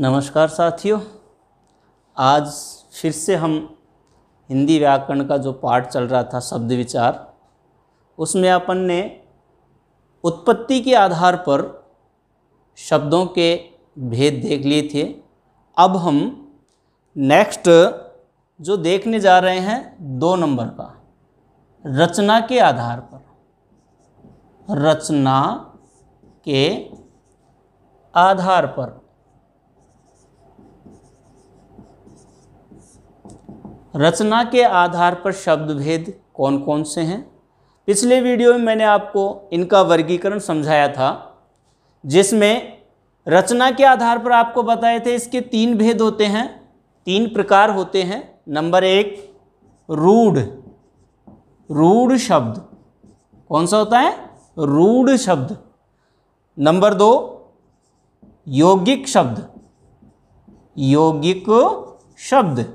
नमस्कार साथियों आज फिर से हम हिंदी व्याकरण का जो पाठ चल रहा था शब्द विचार उसमें अपन ने उत्पत्ति के आधार पर शब्दों के भेद देख लिए थे अब हम नेक्स्ट जो देखने जा रहे हैं दो नंबर का रचना के आधार पर रचना के आधार पर रचना के आधार पर शब्द भेद कौन कौन से हैं पिछले वीडियो में मैंने आपको इनका वर्गीकरण समझाया था जिसमें रचना के आधार पर आपको बताए थे इसके तीन भेद होते हैं तीन प्रकार होते हैं नंबर एक रूढ़ रूढ़ शब्द कौन सा होता है रूढ़ शब्द नंबर दो यौगिक शब्द यौगिक शब्द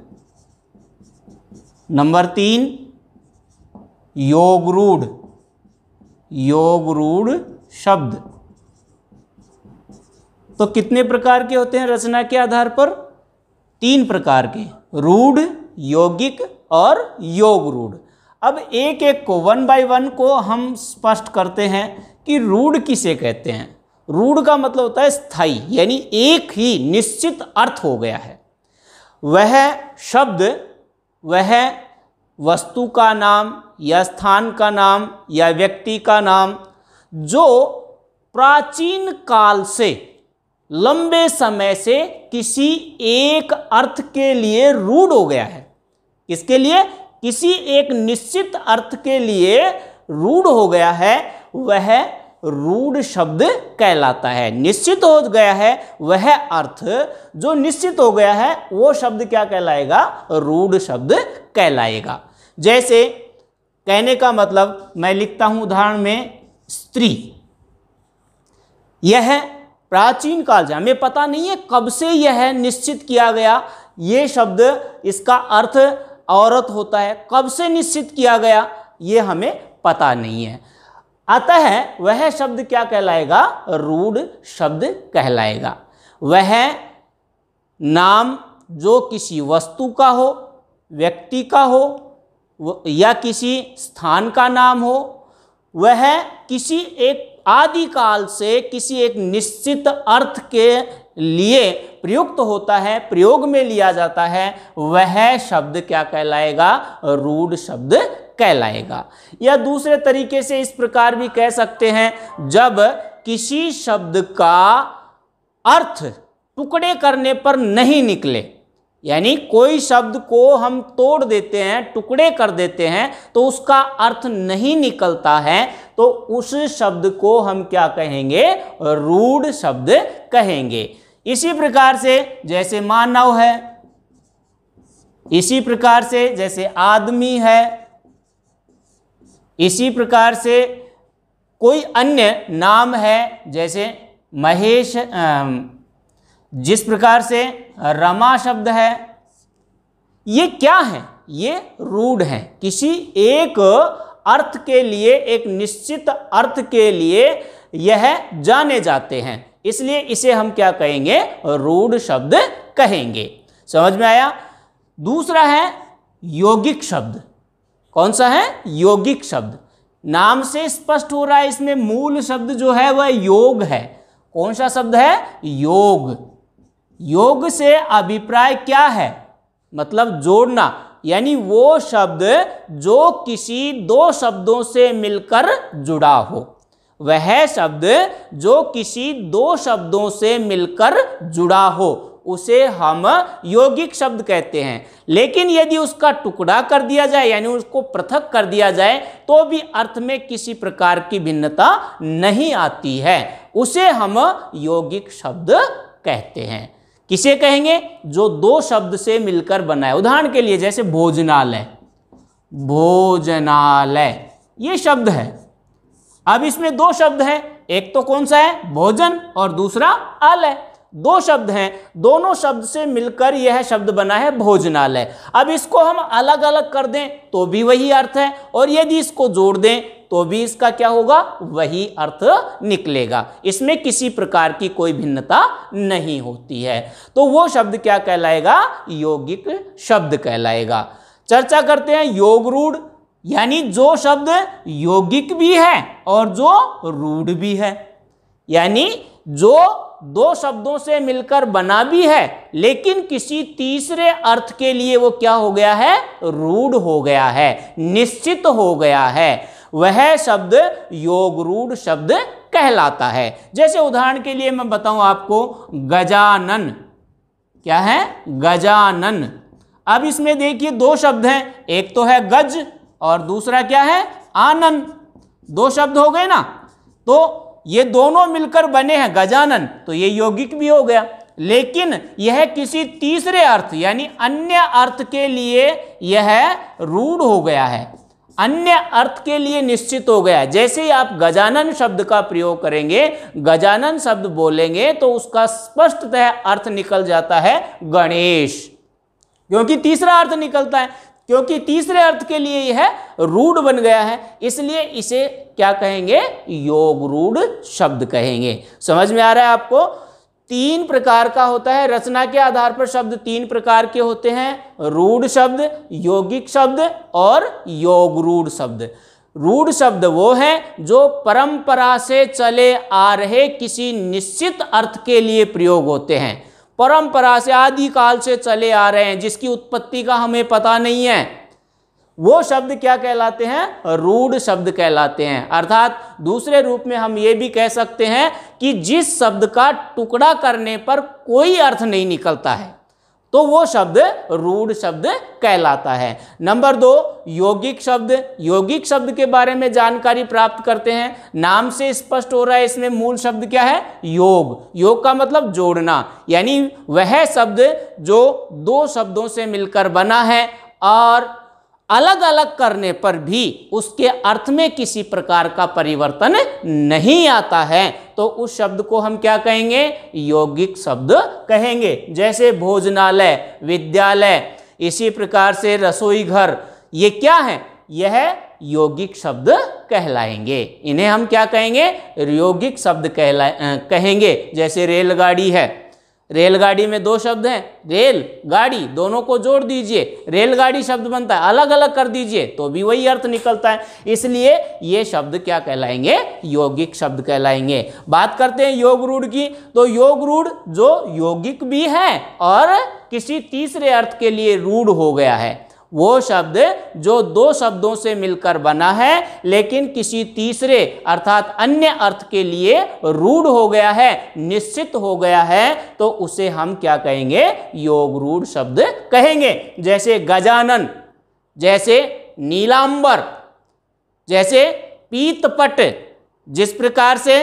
नंबर तीन योग रूढ़ योग रूढ़ शब्द तो कितने प्रकार के होते हैं रचना के आधार पर तीन प्रकार के रूढ़ यौगिक और योग रूढ़ अब एक एक को वन बाय वन को हम स्पष्ट करते हैं कि रूढ़ किसे कहते हैं रूढ़ का मतलब होता है स्थाई यानी एक ही निश्चित अर्थ हो गया है वह शब्द वह वस्तु का नाम या स्थान का नाम या व्यक्ति का नाम जो प्राचीन काल से लंबे समय से किसी एक अर्थ के लिए रूढ़ हो गया है किसके लिए किसी एक निश्चित अर्थ के लिए रूढ़ हो गया है वह रूढ़ शब्द कहलाता है निश्चित हो गया है वह अर्थ जो निश्चित हो गया है वो शब्द क्या कहलाएगा रूढ़ शब्द कहलाएगा जैसे कहने का मतलब मैं लिखता हूं उदाहरण में स्त्री यह प्राचीन काल से हमें पता नहीं है कब से यह निश्चित किया गया ये शब्द इसका अर्थ औरत होता है कब से निश्चित किया गया ये हमें पता नहीं है अतः वह शब्द क्या कहलाएगा रूढ़ शब्द कहलाएगा वह नाम जो किसी वस्तु का हो व्यक्ति का हो या किसी स्थान का नाम हो वह किसी एक आदिकाल से किसी एक निश्चित अर्थ के लिए प्रयुक्त होता है प्रयोग में लिया जाता है वह शब्द क्या कहलाएगा रूढ़ शब्द कहलाएगा या दूसरे तरीके से इस प्रकार भी कह सकते हैं जब किसी शब्द का अर्थ टुकड़े करने पर नहीं निकले यानी कोई शब्द को हम तोड़ देते हैं टुकड़े कर देते हैं तो उसका अर्थ नहीं निकलता है तो उस शब्द को हम क्या कहेंगे रूढ़ शब्द कहेंगे इसी प्रकार से जैसे मानव है इसी प्रकार से जैसे आदमी है इसी प्रकार से कोई अन्य नाम है जैसे महेश जिस प्रकार से रमा शब्द है ये क्या है ये रूढ़ है किसी एक अर्थ के लिए एक निश्चित अर्थ के लिए यह जाने जाते हैं इसलिए इसे हम क्या कहेंगे रूढ़ शब्द कहेंगे समझ में आया दूसरा है यौगिक शब्द कौन सा है योगिक शब्द नाम से स्पष्ट हो रहा है इसमें मूल शब्द जो है वह योग है कौन सा शब्द है योग योग से अभिप्राय क्या है मतलब जोड़ना यानी वो शब्द जो किसी दो शब्दों से मिलकर जुड़ा हो वह शब्द जो किसी दो शब्दों से मिलकर जुड़ा हो उसे हम यौगिक शब्द कहते हैं लेकिन यदि उसका टुकड़ा कर दिया जाए यानी उसको पृथक कर दिया जाए तो भी अर्थ में किसी प्रकार की भिन्नता नहीं आती है उसे हम यौगिक शब्द कहते हैं किसे कहेंगे जो दो शब्द से मिलकर बनाए उदाहरण के लिए जैसे भोजनालय भोजनालय ये शब्द है अब इसमें दो शब्द हैं एक तो कौन सा है भोजन और दूसरा अलय दो शब्द हैं दोनों शब्द से मिलकर यह शब्द बना है भोजनालय अब इसको हम अलग अलग कर दें तो भी वही अर्थ है और यदि इसको जोड़ दें तो भी इसका क्या होगा वही अर्थ निकलेगा इसमें किसी प्रकार की कोई भिन्नता नहीं होती है तो वो शब्द क्या कहलाएगा यौगिक शब्द कहलाएगा चर्चा करते हैं योग रूढ़ यानी जो शब्द यौगिक भी है और जो रूढ़ भी है यानी जो दो शब्दों से मिलकर बना भी है लेकिन किसी तीसरे अर्थ के लिए वो क्या हो गया है रूढ़ हो गया है निश्चित हो गया है वह शब्द योग रूढ़ शब्द कहलाता है जैसे उदाहरण के लिए मैं बताऊं आपको गजानन क्या है गजानन अब इसमें देखिए दो शब्द हैं एक तो है गज और दूसरा क्या है आनंद दो शब्द हो गए ना तो ये दोनों मिलकर बने हैं गजानन तो ये यौगिक भी हो गया लेकिन यह किसी तीसरे अर्थ यानी अन्य अर्थ के लिए यह रूढ़ हो गया है अन्य अर्थ के लिए निश्चित हो गया जैसे ही आप गजानन शब्द का प्रयोग करेंगे गजानन शब्द बोलेंगे तो उसका स्पष्टतः अर्थ निकल जाता है गणेश क्योंकि तीसरा अर्थ निकलता है क्योंकि तीसरे अर्थ के लिए यह रूढ़ बन गया है इसलिए इसे क्या कहेंगे योग रूढ़ शब्द कहेंगे समझ में आ रहा है आपको तीन प्रकार का होता है रचना के आधार पर शब्द तीन प्रकार के होते हैं रूढ़ शब्द योगिक शब्द और योग रूढ़ शब्द रूढ़ शब्द वो है जो परंपरा से चले आ रहे किसी निश्चित अर्थ के लिए प्रयोग होते हैं परंपरा से आदि काल से चले आ रहे हैं जिसकी उत्पत्ति का हमें पता नहीं है वो शब्द क्या कहलाते हैं रूढ़ शब्द कहलाते हैं अर्थात दूसरे रूप में हम ये भी कह सकते हैं कि जिस शब्द का टुकड़ा करने पर कोई अर्थ नहीं निकलता है तो वो शब्द रूढ़ शब्द कहलाता है नंबर दो यौगिक शब्द यौगिक शब्द के बारे में जानकारी प्राप्त करते हैं नाम से स्पष्ट हो रहा है इसमें मूल शब्द क्या है योग योग का मतलब जोड़ना यानी वह शब्द जो दो शब्दों से मिलकर बना है और अलग अलग करने पर भी उसके अर्थ में किसी प्रकार का परिवर्तन नहीं आता है तो उस शब्द को हम क्या कहेंगे यौगिक शब्द कहेंगे जैसे भोजनालय विद्यालय इसी प्रकार से रसोई घर ये क्या है यह यौगिक शब्द कहलाएंगे इन्हें हम क्या कहेंगे यौगिक शब्द कहला कहेंगे जैसे रेलगाड़ी है रेलगाड़ी में दो शब्द हैं रेल गाड़ी दोनों को जोड़ दीजिए रेलगाड़ी शब्द बनता है अलग अलग कर दीजिए तो भी वही अर्थ निकलता है इसलिए ये शब्द क्या कहलाएंगे यौगिक शब्द कहलाएंगे बात करते हैं योग रूढ़ की तो योग रूढ़ जो यौगिक भी है और किसी तीसरे अर्थ के लिए रूढ़ हो गया है वो शब्द जो दो शब्दों से मिलकर बना है लेकिन किसी तीसरे अर्थात अन्य अर्थ के लिए रूढ़ हो गया है निश्चित हो गया है तो उसे हम क्या कहेंगे योग रूढ़ शब्द कहेंगे जैसे गजानन जैसे नीलांबर जैसे पीतपट जिस प्रकार से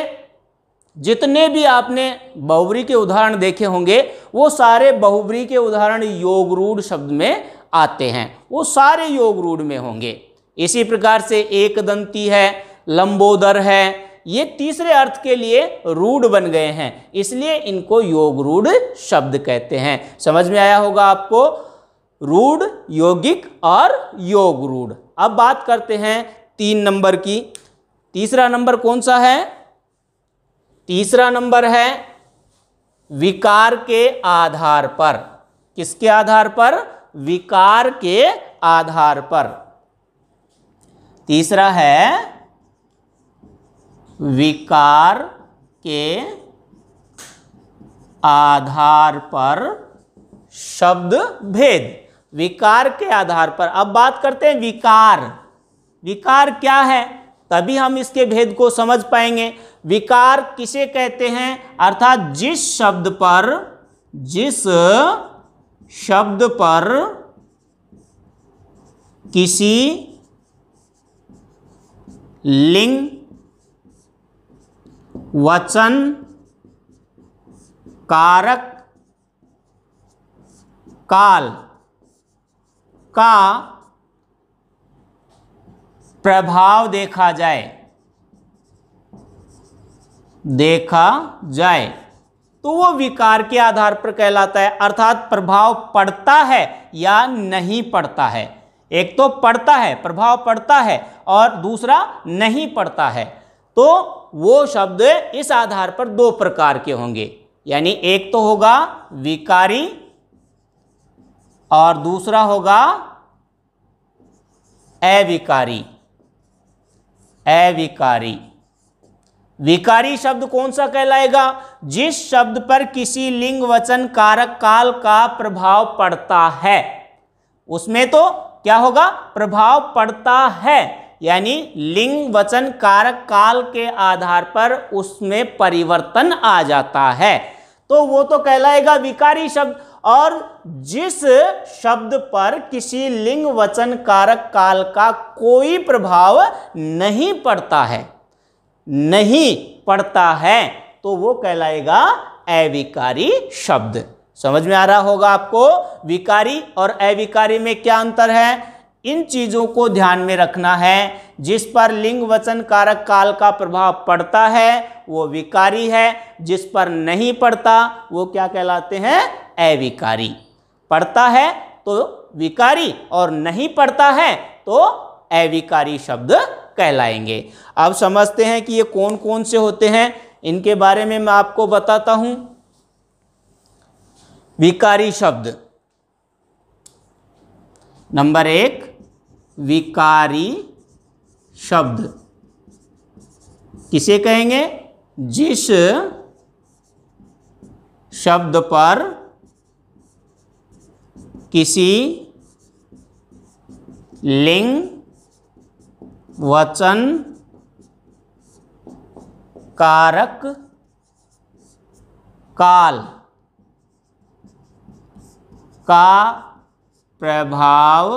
जितने भी आपने बहुवरी के उदाहरण देखे होंगे वो सारे बहुवरी के उदाहरण योग रूढ़ शब्द में आते हैं वो सारे योग रूढ़ में होंगे इसी प्रकार से एक दंती है लंबोदर है ये तीसरे अर्थ के लिए रूढ़ बन गए हैं इसलिए इनको योग रूढ़ शब्द कहते हैं समझ में आया होगा आपको रूढ़ योगिक और योग रूढ़ अब बात करते हैं तीन नंबर की तीसरा नंबर कौन सा है तीसरा नंबर है विकार के आधार पर किसके आधार पर विकार के आधार पर तीसरा है विकार के आधार पर शब्द भेद विकार के आधार पर अब बात करते हैं विकार विकार क्या है तभी हम इसके भेद को समझ पाएंगे विकार किसे कहते हैं अर्थात जिस शब्द पर जिस शब्द पर किसी लिंग वचन कारक काल का प्रभाव देखा जाए देखा जाए तो वो विकार के आधार पर कहलाता है अर्थात प्रभाव पड़ता है या नहीं पड़ता है एक तो पड़ता है प्रभाव पड़ता है और दूसरा नहीं पड़ता है तो वो शब्द इस आधार पर दो प्रकार के होंगे यानी एक तो होगा विकारी और दूसरा होगा अविकारी अविकारी विकारी शब्द कौन सा कहलाएगा जिस शब्द पर किसी लिंग वचन कारक काल का प्रभाव पड़ता है उसमें तो क्या होगा प्रभाव पड़ता है यानी लिंग वचन कारक काल के आधार पर उसमें परिवर्तन आ जाता है तो वो तो कहलाएगा विकारी शब्द और जिस शब्द पर किसी लिंग वचन कारक काल का कोई प्रभाव नहीं पड़ता है नहीं पढ़ता है तो वो कहलाएगा अविकारी शब्द समझ में आ रहा होगा आपको विकारी और अविकारी में क्या अंतर है इन चीज़ों को ध्यान में रखना है जिस पर लिंग वचन कारक काल का प्रभाव पड़ता है वो विकारी है जिस पर नहीं पड़ता वो क्या कहलाते हैं अविकारी पड़ता है तो विकारी और नहीं पड़ता है तो अविकारी शब्द कहलाएंगे अब समझते हैं कि ये कौन कौन से होते हैं इनके बारे में मैं आपको बताता हूं विकारी शब्द नंबर एक विकारी शब्द किसे कहेंगे जिस शब्द पर किसी लिंग वचन कारक काल का प्रभाव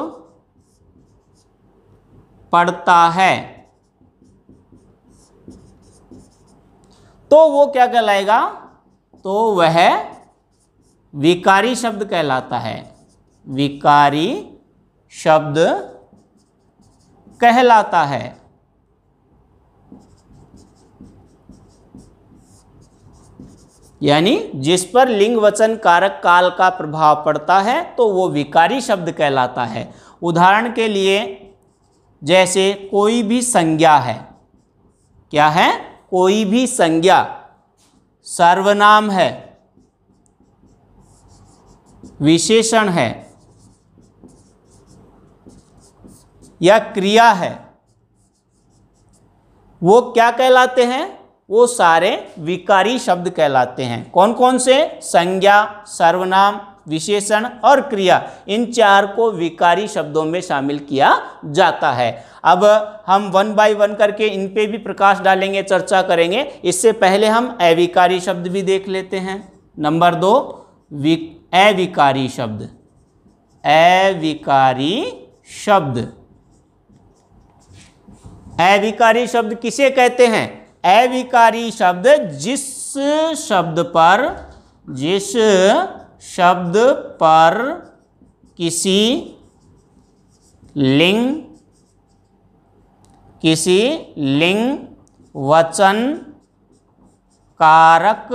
पड़ता है तो वो क्या कहलाएगा तो वह विकारी शब्द कहलाता है विकारी शब्द कहलाता है यानी जिस पर लिंग वचन कारक काल का प्रभाव पड़ता है तो वो विकारी शब्द कहलाता है उदाहरण के लिए जैसे कोई भी संज्ञा है क्या है कोई भी संज्ञा सर्वनाम है विशेषण है या क्रिया है वो क्या कहलाते हैं वो सारे विकारी शब्द कहलाते हैं कौन कौन से संज्ञा सर्वनाम विशेषण और क्रिया इन चार को विकारी शब्दों में शामिल किया जाता है अब हम वन बाय वन करके इन पे भी प्रकाश डालेंगे चर्चा करेंगे इससे पहले हम अविकारी शब्द भी देख लेते हैं नंबर दो अविकारी शब्द अविकारी शब्द अविकारी शब्द किसे कहते हैं अविकारी शब्द जिस शब्द पर जिस शब्द पर किसी लिंग किसी लिंग वचन कारक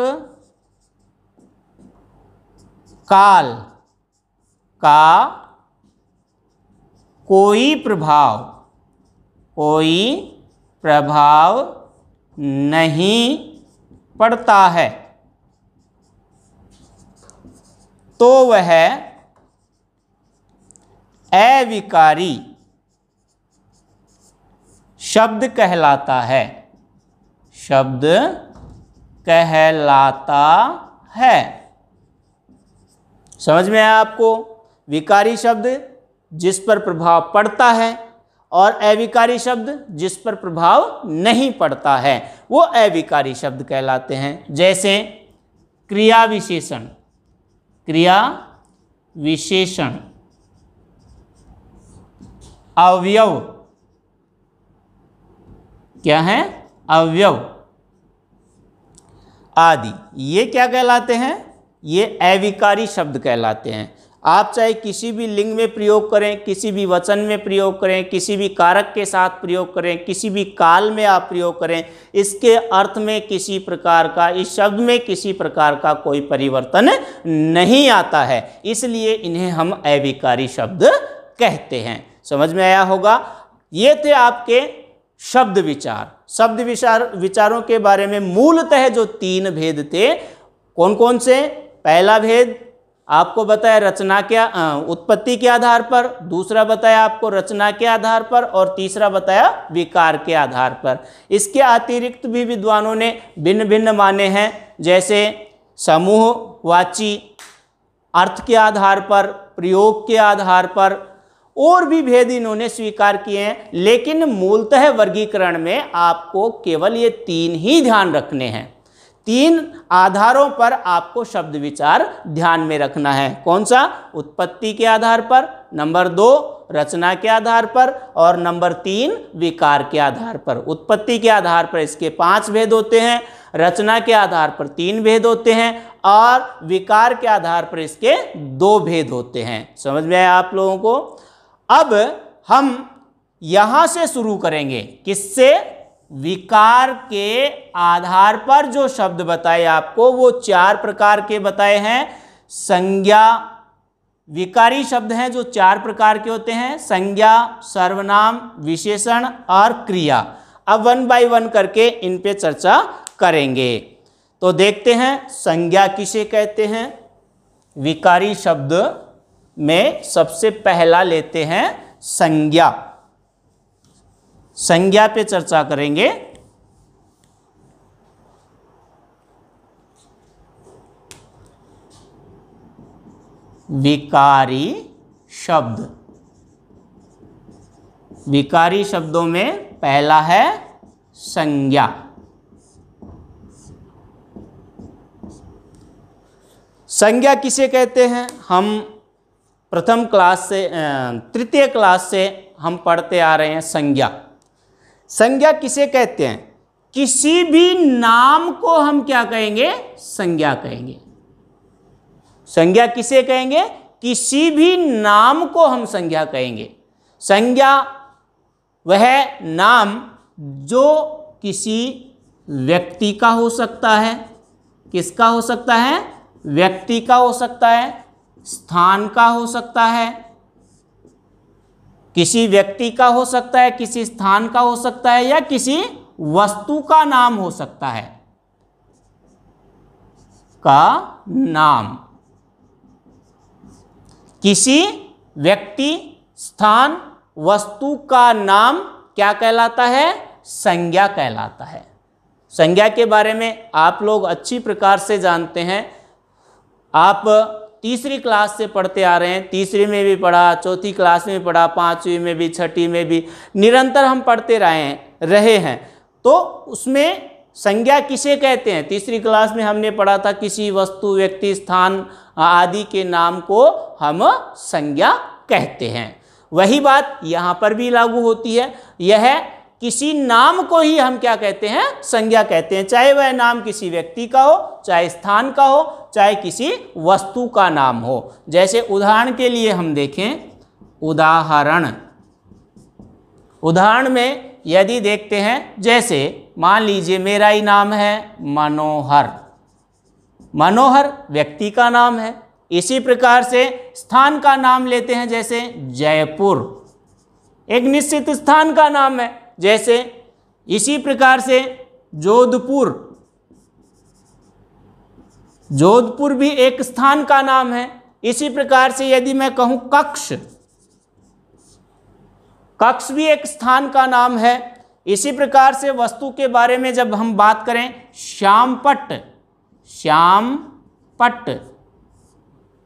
काल का कोई प्रभाव कोई प्रभाव नहीं पड़ता है तो वह अविकारी शब्द कहलाता है शब्द कहलाता है समझ में आया आपको विकारी शब्द जिस पर प्रभाव पड़ता है और अविकारी शब्द जिस पर प्रभाव नहीं पड़ता है वो अविकारी शब्द कहलाते हैं जैसे क्रिया विशेषण क्रिया विशेषण अवयव क्या है अवयव आदि ये क्या कहलाते हैं ये अविकारी शब्द कहलाते हैं आप चाहे किसी भी लिंग में प्रयोग करें किसी भी वचन में प्रयोग करें किसी भी कारक के साथ प्रयोग करें किसी भी काल में आप प्रयोग करें इसके अर्थ में किसी प्रकार का इस शब्द में किसी प्रकार का कोई परिवर्तन नहीं आता है इसलिए इन्हें हम अविकारी शब्द कहते हैं समझ में आया होगा ये थे आपके शब्द विचार शब्द विचार विचारों के बारे में मूलतः जो तीन भेद थे कौन कौन से पहला भेद आपको बताया रचना के उत्पत्ति के आधार पर दूसरा बताया आपको रचना के आधार पर और तीसरा बताया विकार के आधार पर इसके अतिरिक्त भी विद्वानों ने भिन्न भिन्न माने हैं जैसे समूह वाची अर्थ के आधार पर प्रयोग के आधार पर और भी भेद इन्होंने स्वीकार किए हैं लेकिन मूलतः वर्गीकरण में आपको केवल ये तीन ही ध्यान रखने हैं तीन आधारों पर आपको शब्द विचार ध्यान में रखना है कौन सा उत्पत्ति के आधार पर नंबर दो रचना के आधार पर और नंबर तीन विकार के आधार पर उत्पत्ति के आधार पर इसके पांच भेद होते हैं रचना के आधार पर तीन भेद होते हैं और विकार के आधार पर इसके दो भेद होते हैं समझ में आया आप लोगों को अब हम यहां से शुरू करेंगे किससे विकार के आधार पर जो शब्द बताए आपको वो चार प्रकार के बताए हैं संज्ञा विकारी शब्द हैं जो चार प्रकार के होते हैं संज्ञा सर्वनाम विशेषण और क्रिया अब वन बाय वन करके इन पे चर्चा करेंगे तो देखते हैं संज्ञा किसे कहते हैं विकारी शब्द में सबसे पहला लेते हैं संज्ञा संज्ञा पे चर्चा करेंगे विकारी शब्द विकारी शब्दों में पहला है संज्ञा संज्ञा किसे कहते हैं हम प्रथम क्लास से तृतीय क्लास से हम पढ़ते आ रहे हैं संज्ञा संज्ञा किसे कहते हैं किसी भी नाम को हम क्या कहेंगे संज्ञा कहेंगे संज्ञा किसे कहेंगे किसी भी नाम को हम संज्ञा कहेंगे संज्ञा वह नाम जो किसी व्यक्ति का हो सकता है किसका हो सकता है व्यक्ति का हो सकता है स्थान का हो सकता है किसी व्यक्ति का हो सकता है किसी स्थान का हो सकता है या किसी वस्तु का नाम हो सकता है का नाम किसी व्यक्ति स्थान वस्तु का नाम क्या कहलाता है संज्ञा कहलाता है संज्ञा के बारे में आप लोग अच्छी प्रकार से जानते हैं आप तीसरी क्लास से पढ़ते आ रहे हैं तीसरी में भी पढ़ा चौथी क्लास में भी पढ़ा पाँचवीं में भी छठी में भी निरंतर हम पढ़ते रहे हैं रहे हैं तो उसमें संज्ञा किसे कहते हैं तीसरी क्लास में हमने पढ़ा था किसी वस्तु व्यक्ति स्थान आदि के नाम को हम संज्ञा कहते हैं वही बात यहाँ पर भी लागू होती है यह किसी नाम को ही हम क्या कहते हैं संज्ञा कहते हैं चाहे वह नाम किसी व्यक्ति का हो चाहे स्थान का हो चाहे किसी वस्तु का नाम हो जैसे उदाहरण के लिए हम देखें उदाहरण उदाहरण में यदि देखते हैं जैसे मान लीजिए मेरा ही नाम है मनोहर मनोहर व्यक्ति का नाम है इसी प्रकार से स्थान का नाम लेते हैं जैसे जयपुर एक निश्चित स्थान का नाम है जैसे इसी प्रकार से जोधपुर जोधपुर भी एक स्थान का नाम है इसी प्रकार से यदि मैं कहूं कक्ष कक्ष भी एक स्थान का नाम है इसी प्रकार से वस्तु के बारे में जब हम बात करें श्यामपट श्यामपट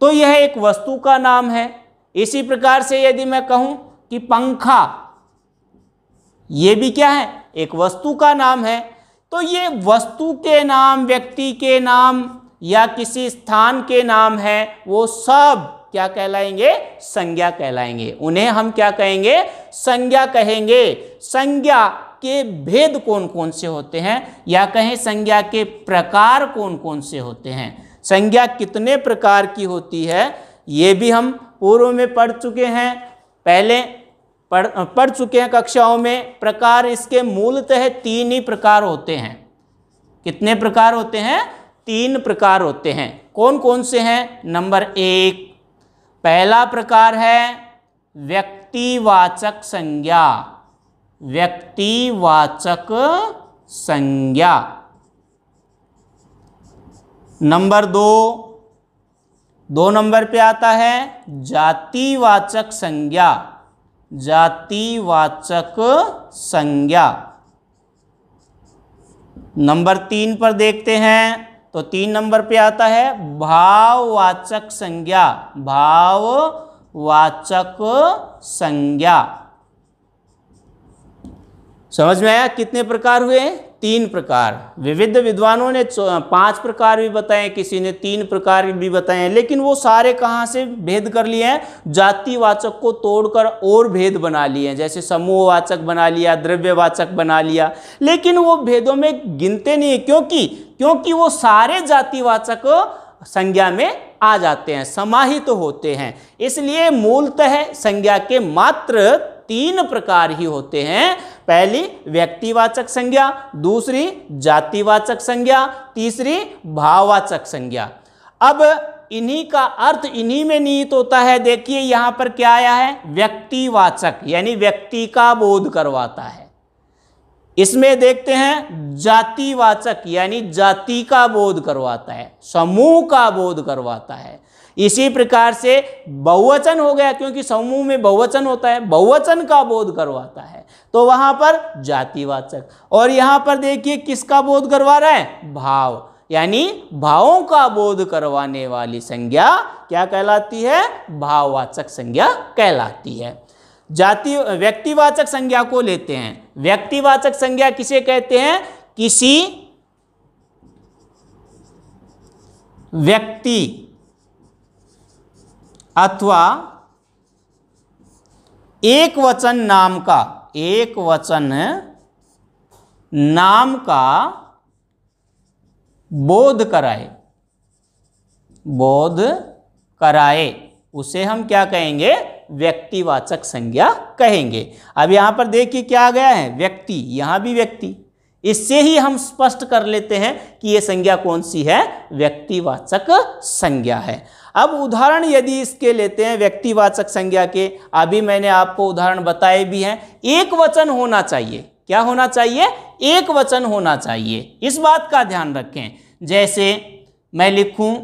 तो यह एक वस्तु का नाम है इसी प्रकार से यदि मैं कहूँ कि पंखा ये भी क्या है एक वस्तु का नाम है तो ये वस्तु के नाम व्यक्ति के नाम या किसी स्थान के नाम है वो सब क्या कहलाएंगे संज्ञा कहलाएंगे उन्हें हम क्या कहेंगे संज्ञा कहेंगे संज्ञा के भेद कौन कौन से होते हैं या कहें संज्ञा के प्रकार कौन कौन से होते हैं संज्ञा कितने प्रकार की होती है ये भी हम पूर्व में पढ़ चुके हैं पहले पढ़ पढ़ चुके हैं कक्षाओं में प्रकार इसके मूलतः तीन ही प्रकार होते हैं कितने प्रकार होते हैं तीन प्रकार होते हैं कौन कौन से हैं नंबर एक पहला प्रकार है व्यक्तिवाचक संज्ञा व्यक्तिवाचक संज्ञा नंबर दो दो नंबर पे आता है जातिवाचक संज्ञा जातिवाचक संज्ञा नंबर तीन पर देखते हैं तो तीन नंबर पे आता है भाववाचक संज्ञा भाववाचक संज्ञा समझ में आया कितने प्रकार हुए तीन प्रकार विविध विद्वानों ने पांच प्रकार भी बताए किसी ने तीन प्रकार भी बताए लेकिन वो सारे कहाँ से भेद कर लिए हैं जातिवाचक को तोड़कर और भेद बना लिए हैं जैसे समूहवाचक बना लिया द्रव्यवाचक बना लिया लेकिन वो भेदों में गिनते नहीं क्योंकि क्योंकि वो सारे जातिवाचक संज्ञा में आ जाते हैं समाहित तो होते हैं इसलिए मूलतः है संज्ञा के मात्र तीन प्रकार ही होते हैं पहली व्यक्तिवाचक संज्ञा दूसरी जातिवाचक संज्ञा तीसरी भाववाचक संज्ञा अब इन्हीं का अर्थ इन्हीं में निहित होता है देखिए यहां पर क्या आया है व्यक्तिवाचक यानी व्यक्ति का बोध करवाता है इसमें देखते हैं जातिवाचक यानी जाति का बोध करवाता है समूह का बोध करवाता है इसी प्रकार से बहुवचन हो गया क्योंकि समूह में बहुवचन होता है बहुवचन का बोध करवाता है तो वहां पर जातिवाचक और यहां पर देखिए किसका बोध करवा रहा है भाव यानी भावों का बोध करवाने वाली संज्ञा क्या कहलाती है भाववाचक संज्ञा कहलाती है जाति व्यक्तिवाचक संज्ञा को लेते हैं व्यक्तिवाचक संज्ञा किसे कहते हैं किसी व्यक्ति अथवा एक वचन नाम का एक वचन नाम का बोध कराए बोध कराए उसे हम क्या कहेंगे व्यक्तिवाचक संज्ञा कहेंगे अब यहां पर देखिए क्या आ गया है व्यक्ति यहां भी व्यक्ति इससे ही हम स्पष्ट कर लेते हैं कि यह संज्ञा कौन सी है व्यक्तिवाचक संज्ञा है अब उदाहरण यदि इसके लेते हैं व्यक्तिवाचक संज्ञा के अभी मैंने आपको उदाहरण बताए भी हैं एक वचन होना चाहिए क्या होना चाहिए एक वचन होना चाहिए इस बात का ध्यान रखें जैसे मैं लिखूं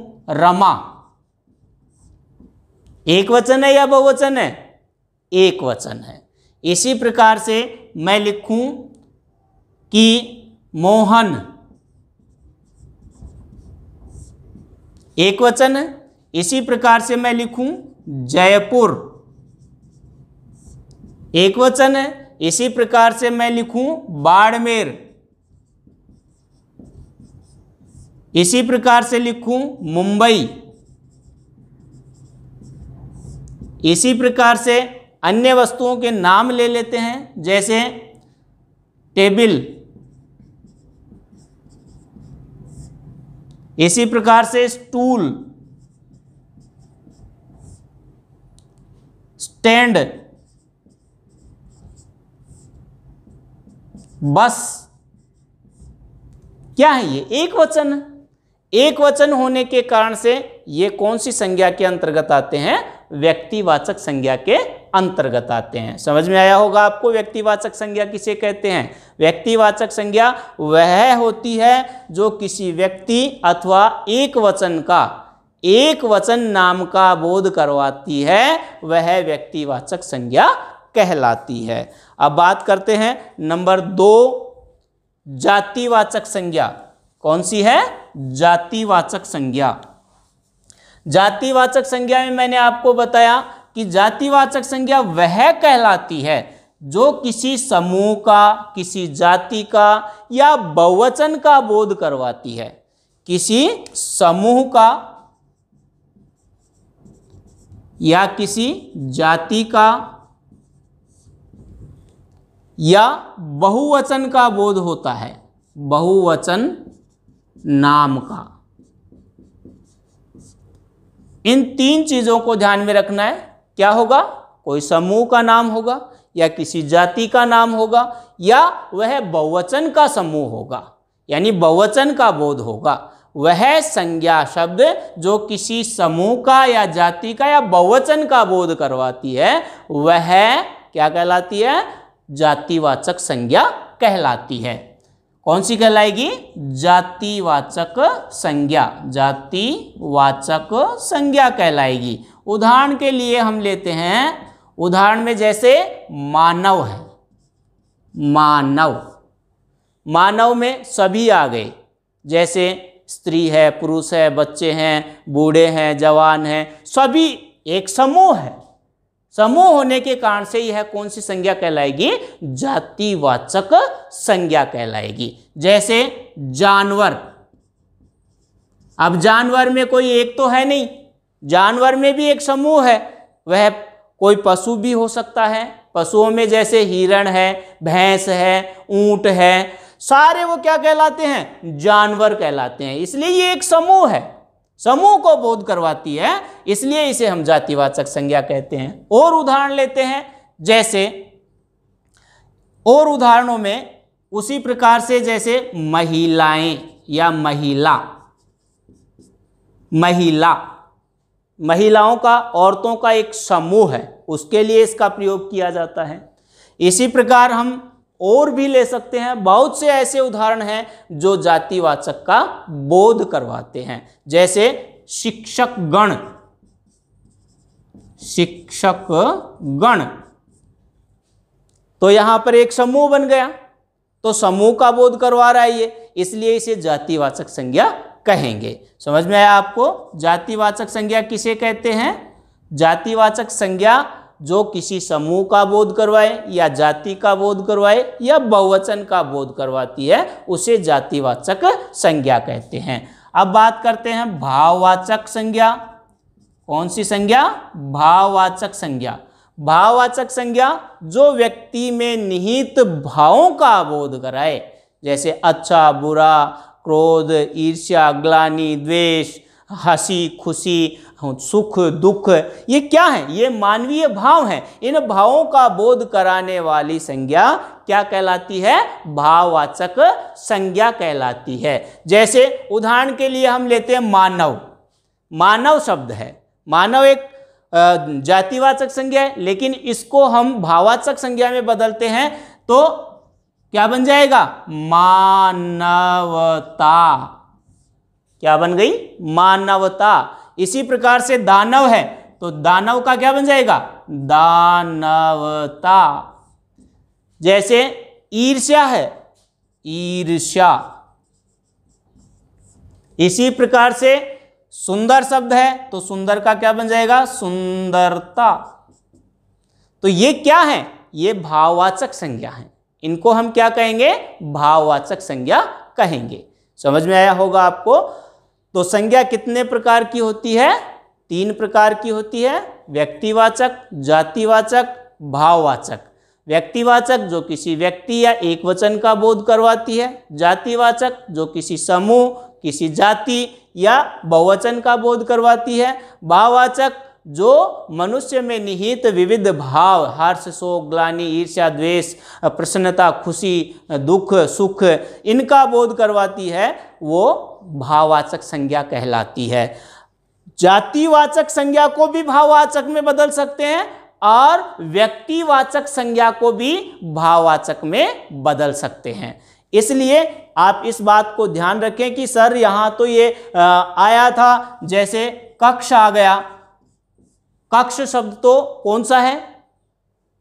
रमा एक वचन है या बहुवचन है एक वचन है इसी प्रकार से मैं लिखूं कि मोहन एक वचन है इसी प्रकार से मैं लिखूं जयपुर एक वचन है इसी प्रकार से मैं लिखूं बाड़मेर इसी प्रकार से लिखूं मुंबई इसी प्रकार से अन्य वस्तुओं के नाम ले लेते हैं जैसे टेबल इसी प्रकार से स्टूल स्टैंड बस क्या है ये एक वचन एक वचन होने के कारण से ये कौन सी संज्ञा के अंतर्गत आते हैं व्यक्तिवाचक संज्ञा के अंतर्गत आते हैं समझ में आया होगा आपको व्यक्तिवाचक संज्ञा किसे कहते हैं व्यक्तिवाचक संज्ञा वह होती है जो किसी व्यक्ति अथवा एक वचन का एक वचन नाम का बोध करवाती है वह व्यक्तिवाचक संज्ञा कहलाती है अब बात करते हैं नंबर दो जातिवाचक संज्ञा कौन सी है जातिवाचक संज्ञा जातिवाचक संज्ञा में मैंने आपको बताया कि जातिवाचक संज्ञा वह कहलाती है जो किसी समूह का किसी जाति का या बहुवचन का बोध करवाती है किसी समूह का या किसी जाति का या बहुवचन का बोध होता है बहुवचन नाम का इन तीन चीज़ों को ध्यान में रखना है क्या होगा कोई समूह का नाम होगा या किसी जाति का नाम होगा या वह बहुवचन का समूह होगा यानी बहुवचन का बोध होगा वह संज्ञा शब्द जो किसी समूह का या जाति का या बहुवचन का बोध करवाती है वह क्या कहलाती है जातिवाचक संज्ञा कहलाती है कौन सी कहलाएगी जातिवाचक संज्ञा जातिवाचक संज्ञा कहलाएगी उदाहरण के लिए हम लेते हैं उदाहरण में जैसे मानव है मानव मानव में सभी आ गए जैसे स्त्री है पुरुष है बच्चे हैं बूढ़े हैं जवान हैं सभी एक समूह है समूह होने के कारण से यह कौन सी संज्ञा कहलाएगी जातिवाचक संज्ञा कहलाएगी जैसे जानवर अब जानवर में कोई एक तो है नहीं जानवर में भी एक समूह है वह कोई पशु भी हो सकता है पशुओं में जैसे हिरण है भैंस है ऊंट है सारे वो क्या कहलाते हैं जानवर कहलाते हैं इसलिए ये एक समूह है समूह को बोध करवाती है इसलिए इसे हम जातिवाचक संज्ञा कहते हैं और उदाहरण लेते हैं जैसे और उदाहरणों में उसी प्रकार से जैसे महिलाएं या महिला महिला महिलाओं का औरतों का एक समूह है उसके लिए इसका प्रयोग किया जाता है इसी प्रकार हम और भी ले सकते हैं बहुत से ऐसे उदाहरण हैं जो जातिवाचक का बोध करवाते हैं जैसे शिक्षक गण शिक्षक गण तो यहां पर एक समूह बन गया तो समूह का बोध करवा रहा है ये इसलिए इसे जातिवाचक संज्ञा कहेंगे समझ में आया आपको जातिवाचक संज्ञा किसे कहते हैं जातिवाचक संज्ञा जो किसी समूह का बोध करवाए या जाति का बोध करवाए या बहुवचन का बोध करवाती है उसे जातिवाचक संज्ञा कहते हैं अब बात करते हैं भाववाचक संज्ञा कौन सी संज्ञा भाववाचक संज्ञा भाववाचक संज्ञा जो व्यक्ति में निहित भावों का बोध कराए जैसे अच्छा बुरा क्रोध ईर्ष्या ग्लानी द्वेष हंसी खुशी सुख दुख ये क्या है ये मानवीय भाव हैं इन भावों का बोध कराने वाली संज्ञा क्या कहलाती है भाववाचक संज्ञा कहलाती है जैसे उदाहरण के लिए हम लेते हैं मानव मानव शब्द है मानव एक जातिवाचक संज्ञा है लेकिन इसको हम भाववाचक संज्ञा में बदलते हैं तो क्या बन जाएगा मानवता क्या बन गई मानवता इसी प्रकार से दानव है तो दानव का क्या बन जाएगा दानवता जैसे ईर्ष्या है ईर्ष्या इसी प्रकार से सुंदर शब्द है तो सुंदर का क्या बन जाएगा सुंदरता तो ये क्या है ये भाववाचक संज्ञा है इनको हम क्या कहेंगे भाववाचक संज्ञा कहेंगे समझ में आया होगा आपको तो संज्ञा कितने प्रकार की होती है तीन प्रकार की होती है व्यक्तिवाचक जातिवाचक भाववाचक व्यक्तिवाचक जो किसी व्यक्ति या एक वचन का बोध करवाती है जातिवाचक जो किसी समूह किसी जाति या बहुवचन का बोध करवाती है भाववाचक जो मनुष्य में निहित विविध भाव हर्ष शोक ग्लानी ईर्ष्या द्वेष प्रसन्नता खुशी दुख सुख इनका बोध करवाती है वो भाववाचक संज्ञा कहलाती है जातिवाचक संज्ञा को भी भाववाचक में बदल सकते हैं और व्यक्तिवाचक संज्ञा को भी भाववाचक में बदल सकते हैं इसलिए आप इस बात को ध्यान रखें कि सर यहाँ तो ये आया था जैसे कक्ष आ गया कक्ष शब्द तो कौन सा है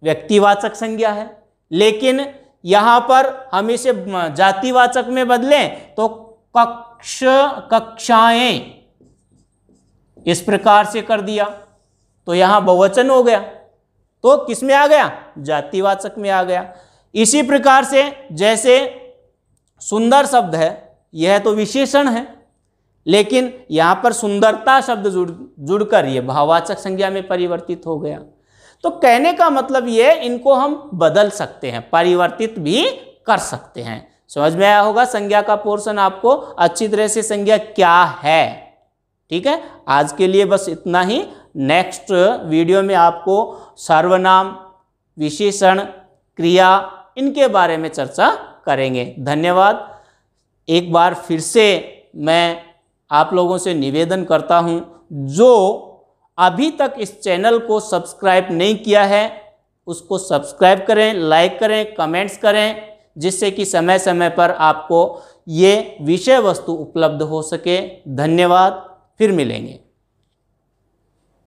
व्यक्तिवाचक संज्ञा है लेकिन यहां पर हम इसे जातिवाचक में बदलें तो कक्ष कक्षाएं इस प्रकार से कर दिया तो यहां बहुवचन हो गया तो किस में आ गया जातिवाचक में आ गया इसी प्रकार से जैसे सुंदर शब्द है यह तो विशेषण है लेकिन यहां पर सुंदरता शब्द जुड़ जुड़कर ये भाववाचक संज्ञा में परिवर्तित हो गया तो कहने का मतलब ये इनको हम बदल सकते हैं परिवर्तित भी कर सकते हैं समझ में आया होगा संज्ञा का पोर्शन आपको अच्छी तरह से संज्ञा क्या है ठीक है आज के लिए बस इतना ही नेक्स्ट वीडियो में आपको सर्वनाम विशेषण क्रिया इनके बारे में चर्चा करेंगे धन्यवाद एक बार फिर से मैं आप लोगों से निवेदन करता हूं जो अभी तक इस चैनल को सब्सक्राइब नहीं किया है उसको सब्सक्राइब करें लाइक करें कमेंट्स करें जिससे कि समय समय पर आपको ये विषय वस्तु उपलब्ध हो सके धन्यवाद फिर मिलेंगे